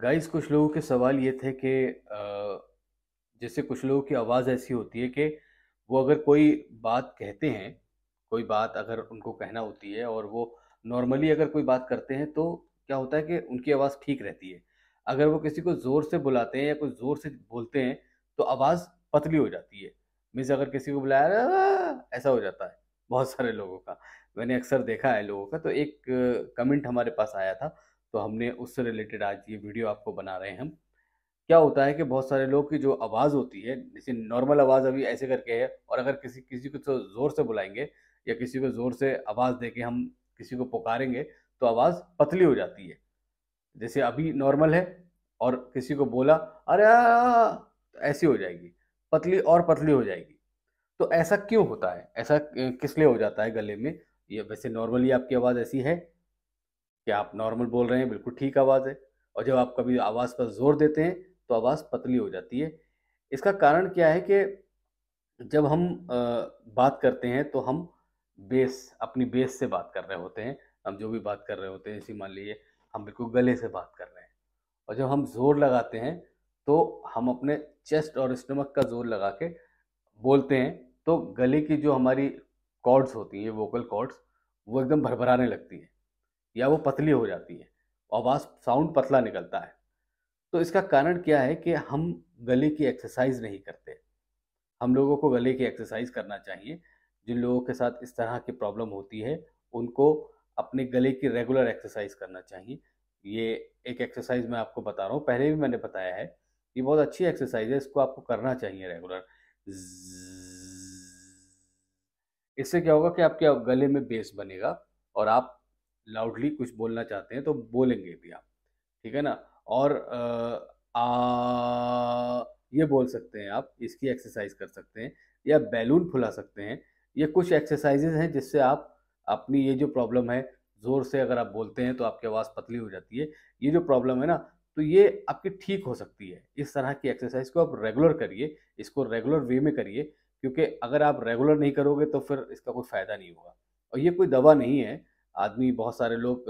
guys कुछ लोगों के सवाल ये थे कि जैसे कुछ लोगों की आवाज़ ऐसी होती है कि वो अगर कोई बात कहते हैं कोई बात अगर उनको कहना होती है और वो नॉर्मली अगर कोई बात करते हैं तो क्या होता है कि उनकी आवाज़ ठीक रहती है अगर वो किसी को ज़ोर से बुलाते हैं या कोई ज़ोर से बोलते हैं तो आवाज़ पतली हो जाती है मीन्स अगर किसी को बुलाया ऐसा हो जाता है बहुत सारे लोगों का मैंने अक्सर देखा है लोगों का तो एक कमेंट हमारे पास आया था तो हमने उससे रिलेटेड आज ये वीडियो आपको बना रहे हैं हम क्या होता है कि बहुत सारे लोग की जो आवाज़ होती है जैसे नॉर्मल आवाज़ अभी ऐसे करके है और अगर किसी किसी को तो ज़ोर से बुलाएंगे या किसी को ज़ोर से आवाज़ दे के हम किसी को पुकारेंगे तो आवाज़ पतली हो जाती है जैसे अभी नॉर्मल है और किसी को बोला अरे तो ऐसी हो जाएगी पतली और पतली हो जाएगी तो ऐसा क्यों होता है ऐसा किस लिए हो जाता है गले में ये वैसे नॉर्मली आपकी आवाज़ ऐसी है कि आप नॉर्मल बोल रहे हैं बिल्कुल ठीक आवाज़ है और जब आप कभी आवाज़ पर जोर देते हैं तो आवाज़ पतली हो जाती है इसका कारण क्या है कि जब हम बात करते हैं तो हम बेस अपनी बेस से बात कर रहे होते हैं हम जो भी बात कर रहे होते हैं इसी मान लीजिए हम बिल्कुल गले से बात कर रहे हैं और जब हम जोर लगाते हैं तो हम अपने चेस्ट और स्टमक का जोर लगा के बोलते हैं तो गले की जो हमारी कॉर्ड्स होती हैं वोकल कॉर्ड्स वो एकदम भरभराने लगती हैं या वो पतली हो जाती है आवाज़ साउंड पतला निकलता है तो इसका कारण क्या है कि हम गले की एक्सरसाइज नहीं करते हम लोगों को गले की एक्सरसाइज करना चाहिए जिन लोगों के साथ इस तरह की प्रॉब्लम होती है उनको अपने गले की रेगुलर एक्सरसाइज करना चाहिए ये एक एक्सरसाइज मैं आपको बता रहा हूँ पहले भी मैंने बताया है ये बहुत अच्छी एक्सरसाइज है इसको आपको करना चाहिए रेगुलर इससे क्या होगा कि आपके गले में बेस बनेगा और आप लाउडली कुछ बोलना चाहते हैं तो बोलेंगे भी आप ठीक है ना और आ, आ, ये बोल सकते हैं आप इसकी एक्सरसाइज कर सकते हैं या बैलून फुला सकते हैं ये कुछ एक्सरसाइजेज हैं जिससे आप अपनी ये जो प्रॉब्लम है ज़ोर से अगर आप बोलते हैं तो आपकी आवाज़ पतली हो जाती है ये जो प्रॉब्लम है ना तो ये आपकी ठीक हो सकती है इस तरह की एक्सरसाइज को आप रेगुलर करिए इसको रेगुलर वे में करिए क्योंकि अगर आप रेगुलर नहीं करोगे तो फिर इसका कोई फ़ायदा नहीं होगा और ये कोई दवा नहीं है आदमी बहुत सारे लोग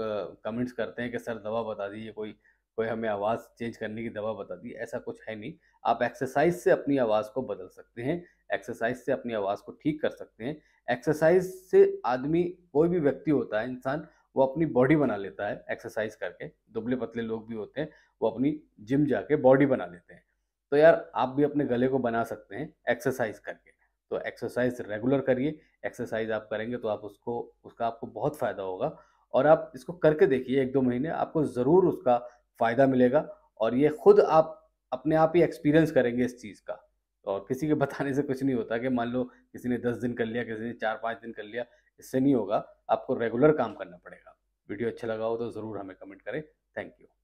कमेंट्स करते हैं कि सर दवा बता दीजिए कोई कोई हमें आवाज़ चेंज करने की दवा बता दी ऐसा कुछ है नहीं आप एक्सरसाइज से अपनी आवाज़ को बदल सकते हैं एक्सरसाइज से अपनी आवाज़ को ठीक कर सकते हैं एक्सरसाइज से आदमी कोई भी व्यक्ति होता है इंसान वो अपनी बॉडी बना लेता है एक्सरसाइज करके दुबले पतले लोग भी होते हैं वो अपनी जिम जाके बॉडी बना लेते हैं तो यार आप भी अपने गले को बना सकते हैं एक्सरसाइज करके तो एक्सरसाइज रेगुलर करिए एक्सरसाइज आप करेंगे तो आप उसको उसका आपको बहुत फ़ायदा होगा और आप इसको करके देखिए एक दो महीने आपको ज़रूर उसका फ़ायदा मिलेगा और ये खुद आप अपने आप ही एक्सपीरियंस करेंगे इस चीज़ का और किसी के बताने से कुछ नहीं होता कि मान लो किसी ने दस दिन कर लिया किसी ने चार पाँच दिन कर लिया इससे नहीं होगा आपको रेगुलर काम करना पड़ेगा वीडियो अच्छा लगा हो तो ज़रूर हमें कमेंट करें थैंक यू